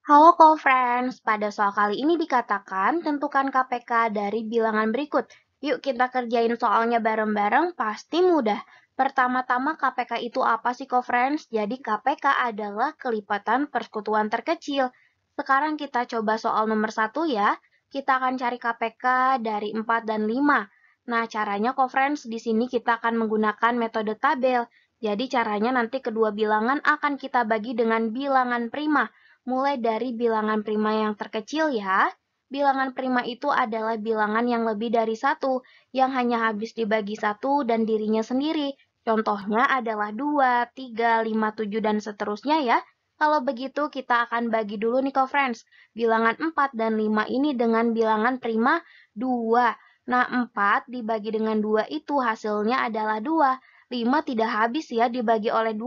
Halo call friends pada soal kali ini dikatakan tentukan KPK dari bilangan berikut. Yuk kita kerjain soalnya bareng-bareng, pasti mudah. Pertama-tama KPK itu apa sih call friends Jadi KPK adalah kelipatan persekutuan terkecil. Sekarang kita coba soal nomor satu ya. Kita akan cari KPK dari 4 dan 5. Nah, caranya call friends di sini kita akan menggunakan metode tabel. Jadi caranya nanti kedua bilangan akan kita bagi dengan bilangan prima mulai dari bilangan prima yang terkecil ya. Bilangan prima itu adalah bilangan yang lebih dari satu, yang hanya habis dibagi satu dan dirinya sendiri. Contohnya adalah 2, 3, 5, 7, dan seterusnya ya. Kalau begitu kita akan bagi dulu nih kok friends, bilangan 4 dan 5 ini dengan bilangan prima 2. Nah 4 dibagi dengan 2 itu hasilnya adalah 2. 5 tidak habis ya dibagi oleh 2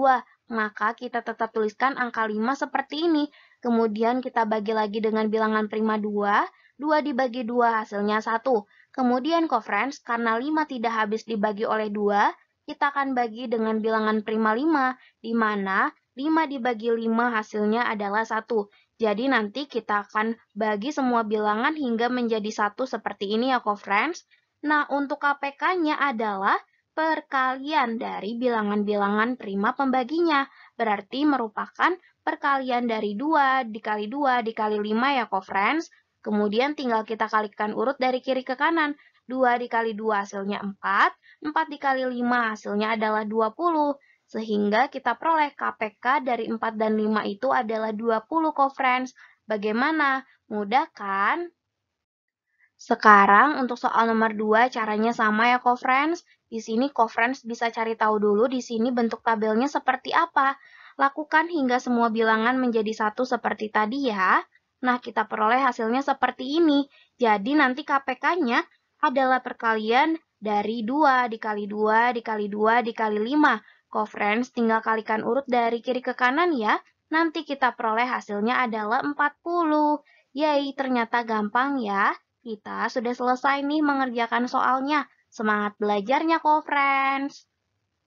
maka kita tetap tuliskan angka 5 seperti ini. Kemudian kita bagi lagi dengan bilangan prima 2, 2 dibagi 2 hasilnya 1. Kemudian co-friends, karena 5 tidak habis dibagi oleh 2, kita akan bagi dengan bilangan prima 5, di mana 5 dibagi 5 hasilnya adalah 1. Jadi nanti kita akan bagi semua bilangan hingga menjadi 1 seperti ini ya, co-friends. Nah, untuk KPK-nya adalah perkalian dari bilangan-bilangan prima pembaginya. Berarti merupakan perkalian dari 2 dikali 2 dikali 5 ya, kok friends. Kemudian tinggal kita kalikan urut dari kiri ke kanan. 2 dikali 2 hasilnya 4, 4 dikali 5 hasilnya adalah 20. Sehingga kita peroleh KPK dari 4 dan 5 itu adalah 20 kok friends. Bagaimana? Mudah kan? Sekarang untuk soal nomor 2 caranya sama ya Friends. Di sini Friends bisa cari tahu dulu di sini bentuk tabelnya seperti apa. Lakukan hingga semua bilangan menjadi satu seperti tadi ya. Nah, kita peroleh hasilnya seperti ini. Jadi nanti KPK-nya adalah perkalian dari 2 dikali 2 dikali 2 dikali 5. Friends, tinggal kalikan urut dari kiri ke kanan ya. Nanti kita peroleh hasilnya adalah 40. Yay, ternyata gampang ya. Kita sudah selesai nih mengerjakan soalnya. Semangat belajarnya kok, friends!